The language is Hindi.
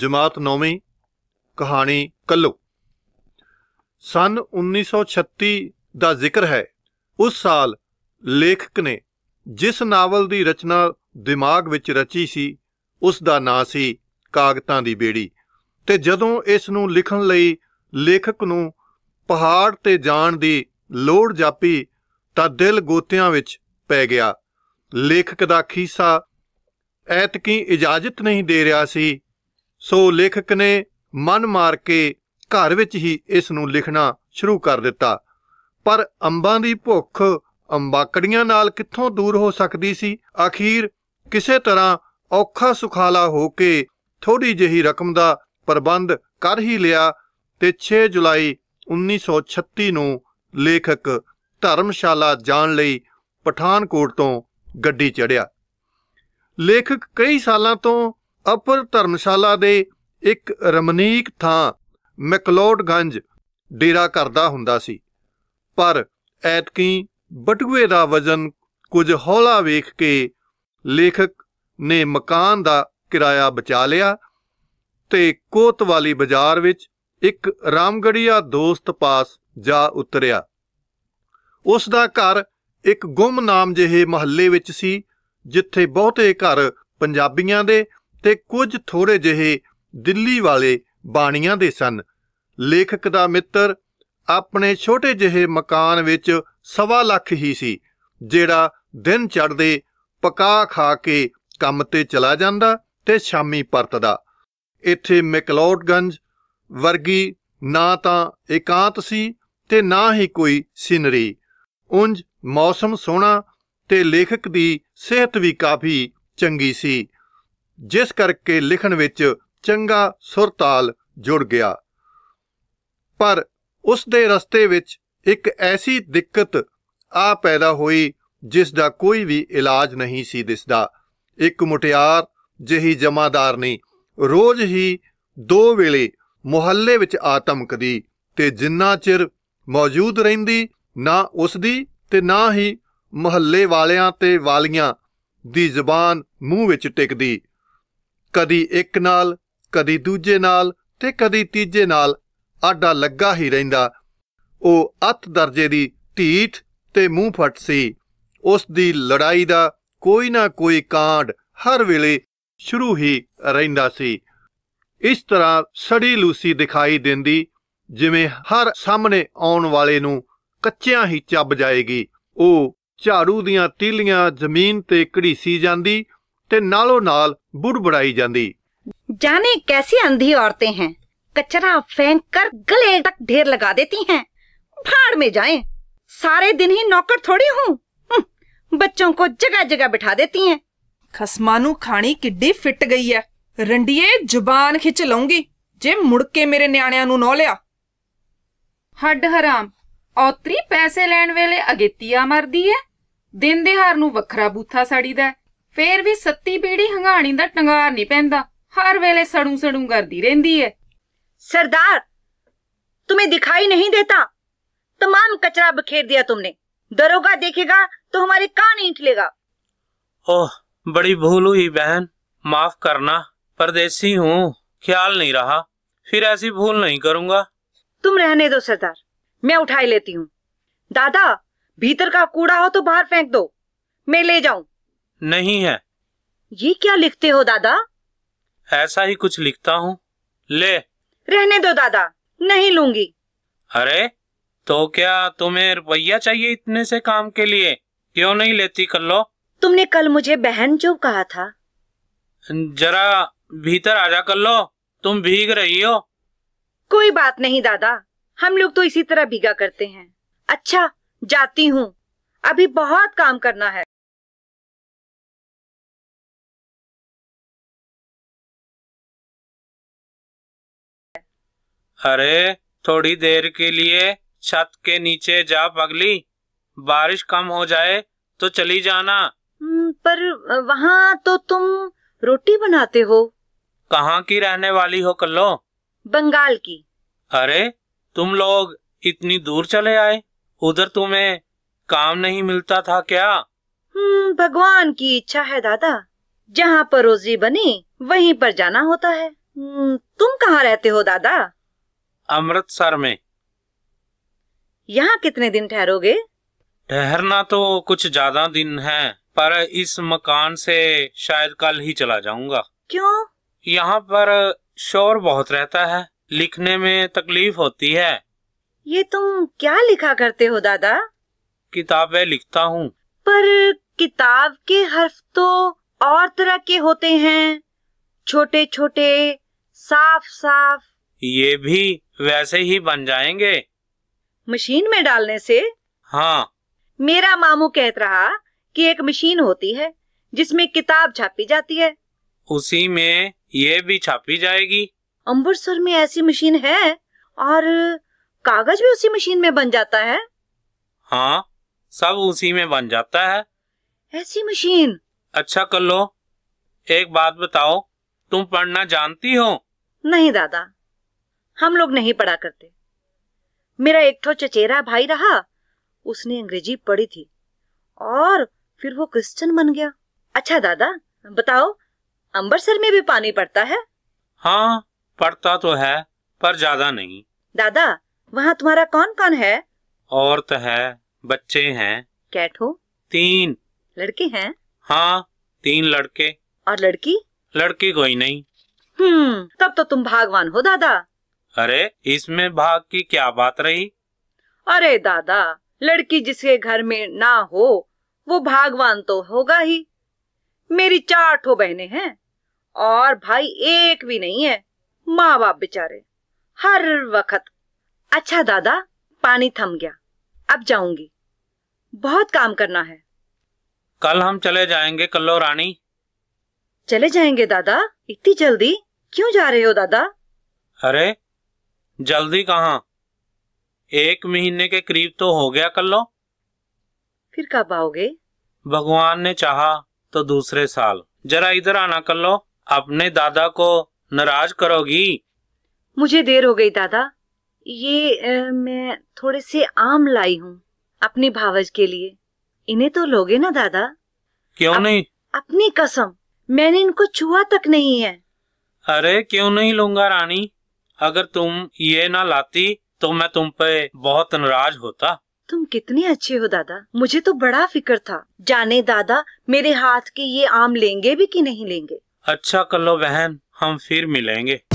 ਜਮਾਤ 9ਵੀਂ ਕਹਾਣੀ ਕੱਲੋ ਸਨ 1936 ਦਾ ਜ਼ਿਕਰ ਹੈ ਉਸ ਸਾਲ ਲੇਖਕ ਨੇ ਜਿਸ ਨਾਵਲ ਦੀ ਰਚਨਾ ਦਿਮਾਗ ਵਿੱਚ ਰਚੀ ਸੀ ਉਸ ਦਾ ਨਾਂ ਸੀ ਕਾਗਤਾਂ ਦੀ ਬੇੜੀ ਤੇ ਜਦੋਂ ਇਸ ਨੂੰ ਲਿਖਣ ਲਈ ਲੇਖਕ ਨੂੰ ਪਹਾੜ ਤੇ ਜਾਣ ਦੀ ਲੋੜ ਜਾਪੀ ਤਾਂ ਦਿਲ ਗੋਤਿਆਂ ਵਿੱਚ ਪੈ ਗਿਆ ਲੇਖਕ ਦਾ ਖੀਸਾ ਐਤਕੀ ਇਜਾਜ਼ਤ ਨਹੀਂ ਦੇ ਰਿਹਾ ਸੀ ਸੋ ਲੇਖਕ ਨੇ ਮਨ ਮਾਰ ਕੇ ਘਰ ਵਿੱਚ ਹੀ ਇਸ ਨੂੰ ਲਿਖਣਾ ਸ਼ੁਰੂ ਕਰ ਦਿੱਤਾ ਪਰ ਅੰਬਾਂ ਦੀ ਭੁੱਖ ਅੰਬਾਕੜੀਆਂ ਨਾਲ ਕਿੱਥੋਂ ਦੂਰ ਹੋ ਸਕਦੀ ਸੀ ਅਖੀਰ ਕਿਸੇ ਤਰ੍ਹਾਂ ਔਖਾ ਸੁਖਾਲਾ ਹੋ ਕੇ ਥੋੜੀ ਜਿਹੀ ਰਕਮ ਦਾ ਪ੍ਰਬੰਧ ਕਰ ਹੀ ਲਿਆ ਤੇ 6 ਜੁਲਾਈ 1936 ਨੂੰ ਲੇਖਕ ਧਰਮਸ਼ਾਲਾ ਜਾਣ ਲਈ ਪਠਾਨਕੋਟ ਤੋਂ ਗੱਡੀ ਚੜ੍ਹਿਆ ਲੇਖਕ ਕਈ ਸਾਲਾਂ ਤੋਂ ਅਪਰ ਧਰਮਸ਼ਾਲਾ ਦੇ ਇੱਕ ਰਮਨੀਕ ਥਾਂ ਮੈਕਲੋਡਗੰਜ ਡੇਰਾ ਕਰਦਾ ਹੁੰਦਾ ਸੀ ਪਰ ਐਤਕੀ ਬਟੂਏ ਦਾ ਵਜ਼ਨ ਕੁਝ ਹੌਲਾ ਵੇਖ ਕੇ ਲੇਖਕ ਨੇ ਮਕਾਨ ਦਾ ਕਿਰਾਇਆ ਬਚਾ ਲਿਆ ਤੇ ਕੋਤਵਾਲੀ ਬਾਜ਼ਾਰ ਵਿੱਚ ਇੱਕ ਰਾਮਗੜੀਆ ਦੋਸਤ ਪਾਸ ਜਾ ਉਤਰਿਆ ਉਸ ਦਾ ਘਰ ਇੱਕ ਗੁੰਮ ਨਾਮ ਜਿਹੇ ਮਹੱਲੇ ਵਿੱਚ ਸੀ ਜਿੱਥੇ ਬਹੁਤੇ ਘਰ ਪੰਜਾਬੀਆਂ ਦੇ ਤੇ ਕੁਝ ਥੋੜੇ ਜਿਹੇ ਦਿੱਲੀ ਵਾਲੇ ਬਾਣੀਆਂ ਦੇ ਸਨ ਲੇਖਕ ਦਾ ਮਿੱਤਰ ਆਪਣੇ ਛੋਟੇ ਜਿਹੇ ਮਕਾਨ ਵਿੱਚ ਸਵਾ ਲੱਖ ਹੀ ਸੀ ਜਿਹੜਾ ਦਿਨ ਚੜਦੇ ਪਕਾ ਖਾ ਕੇ ਕੰਮ ਤੇ ਚਲਾ ਜਾਂਦਾ ਤੇ ਸ਼ਾਮੀ ਪਰਤਦਾ ਇੱਥੇ ਮੈਕਲੋਡਗੰਜ ਵਰਗੀ ਨਾ ਤਾਂ ਇਕਾਂਤ ਸੀ ਤੇ ਨਾ ਹੀ ਕੋਈ ਸਿਨਰੀ ਉੰਜ ਮੌਸਮ ਸੋਹਣਾ ਤੇ ਲੇਖਕ ਦੀ ਸਿਹਤ ਵੀ ਕਾਫੀ ਚੰਗੀ ਸੀ ਜਿਸ ਕਰਕੇ ਲਿਖਣ ਵਿੱਚ ਚੰਗਾ ਸੁਰਤਾਲ ਜੁੜ ਗਿਆ ਪਰ ਉਸ ਦੇ ਰਸਤੇ ਵਿੱਚ ਇੱਕ ਐਸੀ ਦਿੱਕਤ ਆ ਪੈਦਾ ਹੋਈ ਜਿਸ ਦਾ ਕੋਈ ਵੀ ਇਲਾਜ ਨਹੀਂ ਸੀ ਦਿਸਦਾ ਇੱਕ ਮੁਟਿਆਰ ਜਿਹੀ ਜਮਾਦਾਰ ਨੇ ਰੋਜ਼ ਹੀ ਦੋ ਵੇਲੇ ਮੁਹੱਲੇ ਵਿੱਚ ਆਤਮਕਦੀ ਤੇ ਜਿੰਨਾ ਚਿਰ ਮੌਜੂਦ ਰਹਿੰਦੀ ਨਾ ਉਸ ਦੀ ਤੇ ਨਾ ਹੀ ਮੁਹੱਲੇ ਵਾਲਿਆਂ ਤੇ ਵਾਲੀਆਂ ਦੀ ਜ਼ੁਬਾਨ ਮੂੰਹ ਵਿੱਚ ਟਿਕਦੀ ਕਦੀ ਇੱਕ ਨਾਲ ਕਦੀ ਦੂਜੇ ਨਾਲ ਤੇ ਕਦੀ ਤੀਜੇ ਨਾਲ ਆਡਾ ਲੱਗਾ ਹੀ ਰਹਿੰਦਾ ਉਹ ਅੱਤ ਦਰਜੇ ਦੀ ਢੀਠ ਤੇ ਮੂੰਹ ਫਟ ਸੀ ਉਸ ਦੀ ਲੜਾਈ ਦਾ ਕੋਈ ਨਾ ਕੋਈ ਕਾਂਡ ਹਰ ਵੇਲੇ ਸ਼ੁਰੂ ਹੀ ਰਹਿੰਦਾ ਸੀ ਇਸ ਤਰ੍ਹਾਂ ਸੜੀ ਲੂਸੀ ਦਿਖਾਈ ਦਿੰਦੀ ਜਿਵੇਂ ਹਰ ਸਾਹਮਣੇ ਆਉਣ ਵਾਲੇ ਨੂੰ ਕੱਚਿਆਂ ਹੀ ਚੱਬ ਜਾਏਗੀ ਉਹ ਝਾੜੂ ਦੀਆਂ ਤੀਲੀਆਂ ਜ਼ਮੀਨ ਤੇ ਕੜੀਸੀ ਜਾਂਦੀ ਤੇ ਨਾਲੋਂ ਨਾਲ बुड़बुड़ाई ਜਾਂਦੀ ਕੈਸੀ ਅੰਧੀ ਔਰਤੇ ਹਨ ਕਚਰਾ ਫੈਂਕ ਕਰ ਗਲੇ ਤੱਕ ਢੇਰ ਲਗਾ लगा देती ਭਾੜ ਮੇ ਜਾਏ ਸਾਰੇ ਦਿਨ ਹੀ ਨੌਕਰ ਥੋੜੀ ਹੂੰ ਬੱਚੋਂ ਕੋ ਜਗਾ ਜਗਾ ਬਿਠਾ बिठा देती ਖਸਮਾਂ ਖਸਮਾਨੂ ਖਾਣੀ ਕਿੱਡੀ ਫਿੱਟ ਗਈ ਐ ਰੰਡੀਏ ਜ਼ੁਬਾਨ ਖਿੱਚ ਲਊਂਗੀ ਜੇ ਮੁੜ ਕੇ ਮੇਰੇ ਨਿਆਣਿਆਂ ਨੂੰ ਨੋ ਲਿਆ ਹੱਡ ਹਰਾਮ ਔਤਰੀ ਪੈਸੇ ਲੈਣ ਵੇਲੇ ਅਗੇਤੀਆ ਮਰਦੀ ਐ ਦਿਨ ਦਿਹਾਰ ਨੂੰ ਵੱਖਰਾ ਬੂਥਾ ਸੜੀਦਾ फिर भी सत्ती पीढ़ी हंगाणी का टंगार नहीं ਪੈਂਦਾ हर वेले सड़ू सड़ू करती रही है सरदार तुम्हें दिखाई नहीं देता तमाम कचरा बखेर दिया तुमने दरोगा देखेगा तो हमारे कान ईंट लेगा ओह बड़ी भूल हुई बहन माफ करना परदेसी हूँ ख्याल नहीं रहा फिर ऐसी भूल नहीं करूँगा तुम रहने दो सरदार मैं उठाई लेती हूँ दादा भीतर का कूड़ा हो तो बाहर फेंक दो मैं ले जाऊँ नहीं है ये क्या लिखते हो दादा ऐसा ही कुछ लिखता हूँ ले रहने दो दादा नहीं लूंगी अरे तो क्या तुम्हें रुपया चाहिए इतने से काम के लिए क्यों नहीं लेती कर लो तुमने कल मुझे बहन जो कहा था जरा भीतर आजा कर लो तुम भीग रही हो कोई बात नहीं दादा हम लोग तो इसी तरह भीगा करते हैं अच्छा जाती हूँ अभी बहुत काम करना है अरे थोड़ी देर के लिए छत के नीचे जा पगली बारिश कम हो जाए तो चली जाना हम्म, पर वहाँ तो तुम रोटी बनाते हो कहाँ की रहने वाली हो कल्लो बंगाल की अरे तुम लोग इतनी दूर चले आए उधर तुम्हें काम नहीं मिलता था क्या हम्म, भगवान की इच्छा है दादा जहाँ पर रोजी बनी वहीं पर जाना होता है हम्म, तुम कहाँ रहते हो दादा अमृतसर में यहाँ कितने दिन ठहरोगे ठहरना तो कुछ ज्यादा दिन है पर इस मकान से शायद कल ही चला जाऊंगा क्यों यहाँ पर शोर बहुत रहता है लिखने में तकलीफ होती है ये तुम क्या लिखा करते हो दादा किताबें लिखता हूँ पर किताब के हर्फ तो और तरह के होते हैं छोटे छोटे साफ साफ ये भी वैसे ही बन जाएंगे मशीन में डालने से हाँ मेरा मामू कह रहा कि एक मशीन होती है जिसमें किताब छापी जाती है उसी में ये भी छापी जाएगी अम्बरसर में ऐसी मशीन है और कागज भी उसी मशीन में बन जाता है हाँ सब उसी में बन जाता है ऐसी मशीन अच्छा कर लो एक बात बताओ तुम पढ़ना जानती हो नहीं दादा हम लोग नहीं पढ़ा करते मेरा एक ठो चचेरा भाई रहा उसने अंग्रेजी पढ़ी थी और फिर वो क्रिश्चियन बन गया अच्छा दादा बताओ अम्बरसर में भी पानी पड़ता है हाँ पड़ता तो है पर ज्यादा नहीं दादा वहाँ तुम्हारा कौन कौन है औरत है बच्चे हैं कैठो तीन लड़के हैं हाँ तीन लड़के और लड़की लड़की कोई नहीं हम्म तब तो तुम भागवान हो दादा अरे इसमें भाग की क्या बात रही अरे दादा लड़की जिसके घर में ना हो वो भागवान तो होगा ही मेरी चार ठो बहने हैं और भाई एक भी नहीं है माँ बाप बेचारे हर वक्त अच्छा दादा पानी थम गया अब जाऊंगी बहुत काम करना है कल हम चले जाएंगे कल्लो रानी चले जाएंगे दादा इतनी जल्दी क्यों जा रहे हो दादा अरे जल्दी कहा एक महीने के करीब तो हो गया कर लो फिर कब आओगे भगवान ने चाहा तो दूसरे साल जरा इधर आना कर लो अपने दादा को नाराज करोगी मुझे देर हो गई दादा ये ए, मैं थोड़े से आम लाई हूँ अपने भावज के लिए इन्हें तो लोगे ना दादा क्यों अप, नहीं अपनी कसम मैंने इनको छुआ तक नहीं है अरे क्यों नहीं लूंगा रानी अगर तुम ये ना लाती तो मैं तुम पे बहुत नाराज होता तुम कितने अच्छे हो दादा मुझे तो बड़ा फिक्र था जाने दादा मेरे हाथ के ये आम लेंगे भी कि नहीं लेंगे अच्छा कर लो बहन हम फिर मिलेंगे